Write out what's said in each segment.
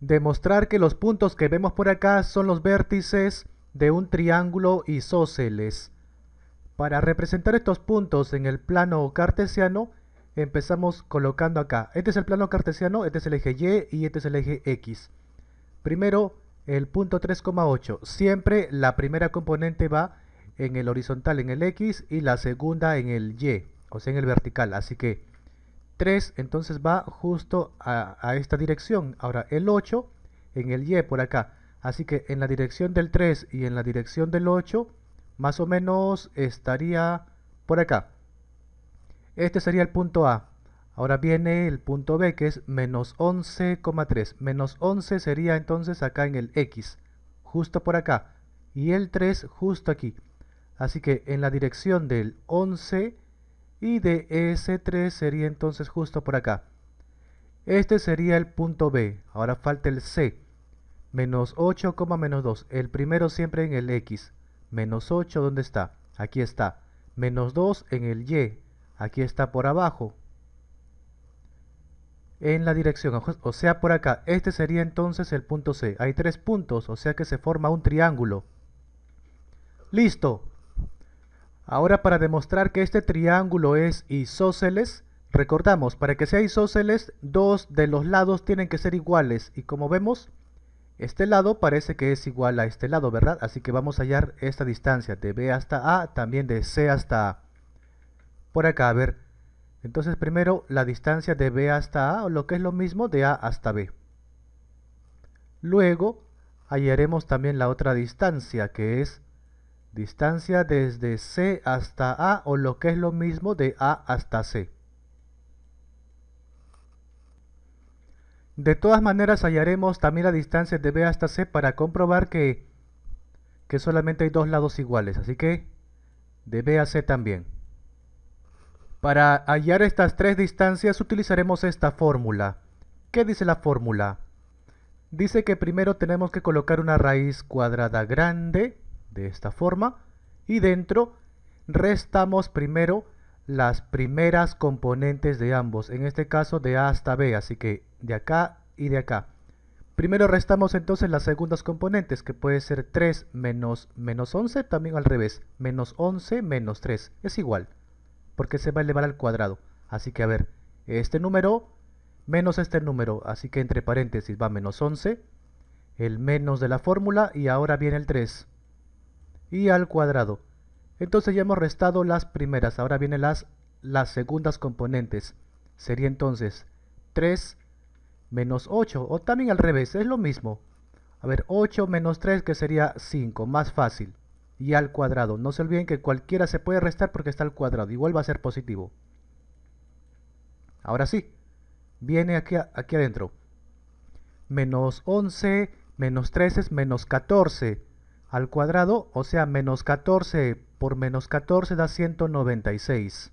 demostrar que los puntos que vemos por acá son los vértices de un triángulo isósceles. Para representar estos puntos en el plano cartesiano, empezamos colocando acá. Este es el plano cartesiano, este es el eje Y y este es el eje X. Primero, el punto 3,8. Siempre la primera componente va en el horizontal en el X y la segunda en el Y, o sea en el vertical. Así que 3 entonces va justo a, esta dirección. Ahora el 8 en el Y por acá. Así que en la dirección del 3 y en la dirección del 8 más o menos estaría por acá. Este sería el punto A. Ahora viene el punto B que es menos 11,3. Menos 11 sería entonces acá en el X, justo por acá. Y el 3 justo aquí. Así que en la dirección del 11 y de S3 sería entonces justo por acá. Este sería el punto B, ahora falta el C, menos 8, menos 2, el primero siempre en el X, menos 8, ¿dónde está? Aquí está, menos 2 en el Y, aquí está por abajo, en la dirección, o sea por acá, este sería entonces el punto C, hay tres puntos, o sea que se forma un triángulo. ¡Listo! Ahora para demostrar que este triángulo es isósceles, recordamos, para que sea isósceles, dos de los lados tienen que ser iguales. Y como vemos, este lado parece que es igual a este lado, ¿verdad? Así que vamos a hallar esta distancia de B hasta A, también de C hasta A. Por acá, a ver. Entonces primero la distancia de B hasta A, lo que es lo mismo de A hasta B. Luego hallaremos también la otra distancia, que es distancia desde C hasta A o lo que es lo mismo de A hasta C. De todas maneras hallaremos también la distancia de B hasta C para comprobar que, que solamente hay dos lados iguales, así que de B a C también. Para hallar estas tres distancias utilizaremos esta fórmula. ¿Qué dice la fórmula? Dice que primero tenemos que colocar una raíz cuadrada grande de esta forma y dentro restamos primero las primeras componentes de ambos, en este caso de A hasta B, así que de acá y de acá. Primero restamos entonces las segundas componentes, que puede ser 3 menos menos 11, también al revés, menos 11 menos 3, es igual, porque se va a elevar al cuadrado. Así que a ver, este número menos este número, así que entre paréntesis va menos 11, el menos de la fórmula y ahora viene el 3 y al cuadrado. Entonces ya hemos restado las primeras, ahora vienen las, las segundas componentes. Sería entonces 3 menos 8, o también al revés, es lo mismo. A ver, 8 menos 3 que sería 5, más fácil. Y al cuadrado, no se olviden que cualquiera se puede restar porque está al cuadrado, igual va a ser positivo. Ahora sí, viene aquí, aquí adentro. Menos 11, menos 13 es menos 14 al cuadrado, o sea, menos 14 por menos 14 da 196.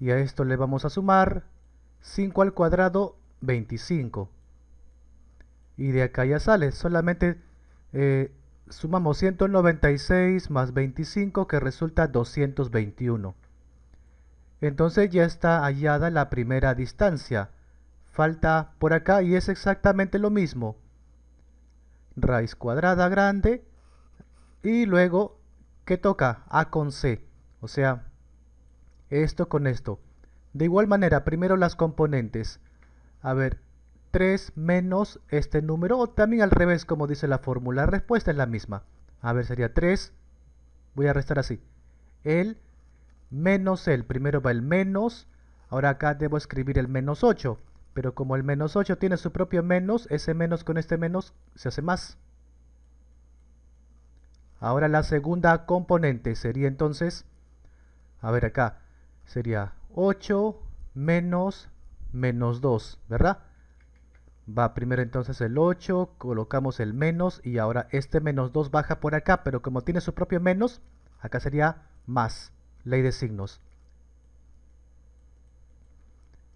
Y a esto le vamos a sumar 5 al cuadrado, 25. Y de acá ya sale, solamente eh, sumamos 196 más 25 que resulta 221. Entonces ya está hallada la primera distancia. Falta por acá y es exactamente lo mismo raíz cuadrada grande y luego ¿qué toca? A con C, o sea, esto con esto. De igual manera, primero las componentes. A ver, 3 menos este número, o también al revés, como dice la fórmula. La respuesta es la misma. A ver, sería 3, voy a restar así. El menos el, primero va el menos, ahora acá debo escribir el menos 8. Pero como el menos 8 tiene su propio menos, ese menos con este menos se hace más. Ahora la segunda componente sería entonces, a ver acá, sería 8 menos menos 2, ¿verdad? Va primero entonces el 8, colocamos el menos y ahora este menos 2 baja por acá, pero como tiene su propio menos, acá sería más, ley de signos.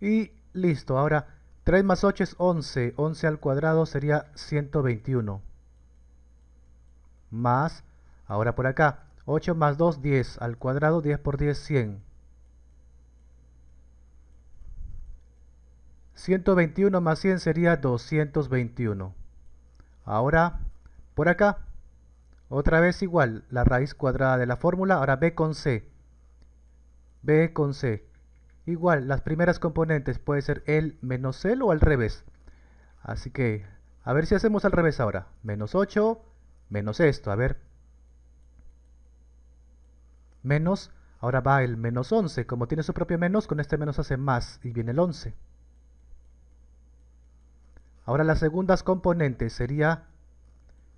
Y Listo, ahora 3 más 8 es 11. 11 al cuadrado sería 121. Más, ahora por acá, 8 más 2, 10. Al cuadrado, 10 por 10, 100. 121 más 100 sería 221. Ahora, por acá, otra vez igual, la raíz cuadrada de la fórmula, ahora b con c. b con c. Igual, las primeras componentes puede ser el menos el o al revés. Así que, a ver si hacemos al revés ahora. Menos 8, menos esto, a ver. Menos, ahora va el menos 11. Como tiene su propio menos, con este menos hace más y viene el 11. Ahora las segundas componentes sería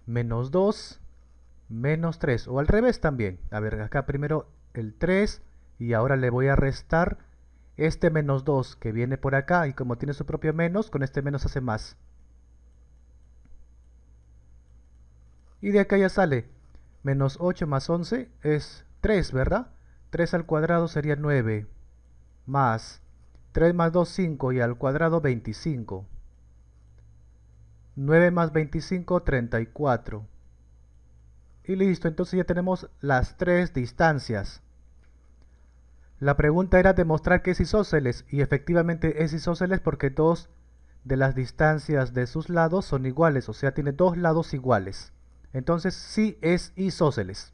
menos 2, menos 3. O al revés también. A ver, acá primero el 3 y ahora le voy a restar este menos 2 que viene por acá y como tiene su propio menos, con este menos hace más. Y de acá ya sale menos 8 más 11 es 3, ¿verdad? 3 al cuadrado sería 9 más 3 más 2, 5 y al cuadrado 25. 9 más 25, 34. Y listo, entonces ya tenemos las tres distancias. La pregunta era demostrar que es isósceles, y efectivamente es isósceles porque dos de las distancias de sus lados son iguales, o sea, tiene dos lados iguales. Entonces sí es isósceles.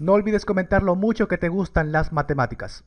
No olvides comentar lo mucho que te gustan las matemáticas.